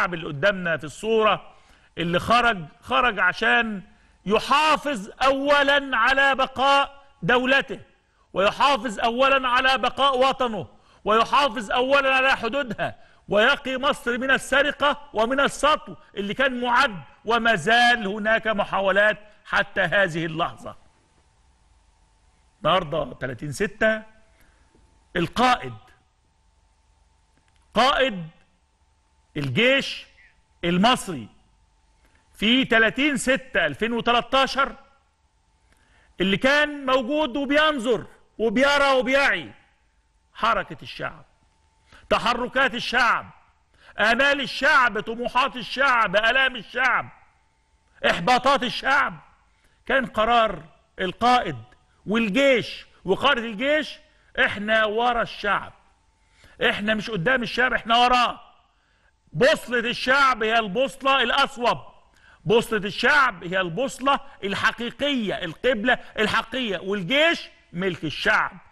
الشعب اللي قدامنا في الصورة اللي خرج خرج عشان يحافظ أولا على بقاء دولته ويحافظ أولا على بقاء وطنه ويحافظ أولا على حدودها ويقي مصر من السرقة ومن السطو اللي كان معد وما زال هناك محاولات حتى هذه اللحظة النهاردة 30 ستة القائد قائد الجيش المصري في 30 6 2013 اللي كان موجود وبينظر وبيرى وبيعي حركة الشعب تحركات الشعب آمال الشعب طموحات الشعب آلام الشعب إحباطات الشعب كان قرار القائد والجيش وقادة الجيش احنا ورا الشعب احنا مش قدام الشعب احنا وراه بوصلة الشعب هي البوصلة الأصوب بوصلة الشعب هي البوصلة الحقيقية القبلة الحقيقية والجيش ملك الشعب